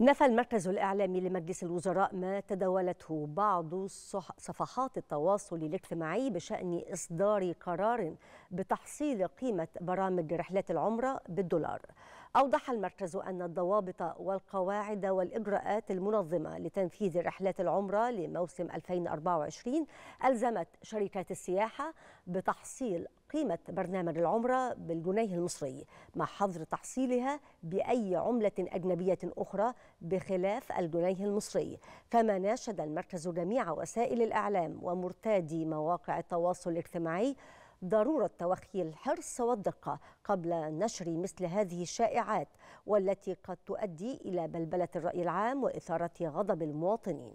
نفى المركز الإعلامي لمجلس الوزراء ما تداولته بعض صفحات التواصل الاجتماعي بشأن إصدار قرار بتحصيل قيمة برامج رحلات العمرة بالدولار أوضح المركز أن الضوابط والقواعد والإجراءات المنظمة لتنفيذ رحلات العمرة لموسم 2024 ألزمت شركات السياحة بتحصيل قيمة برنامج العمرة بالجنيه المصري مع حظر تحصيلها بأي عملة أجنبية أخرى بخلاف الجنيه المصري كما ناشد المركز جميع وسائل الإعلام ومرتادي مواقع التواصل الاجتماعي ضرورة توخي الحرص والدقة قبل نشر مثل هذه الشائعات والتي قد تؤدي إلى بلبلة الرأي العام وإثارة غضب المواطنين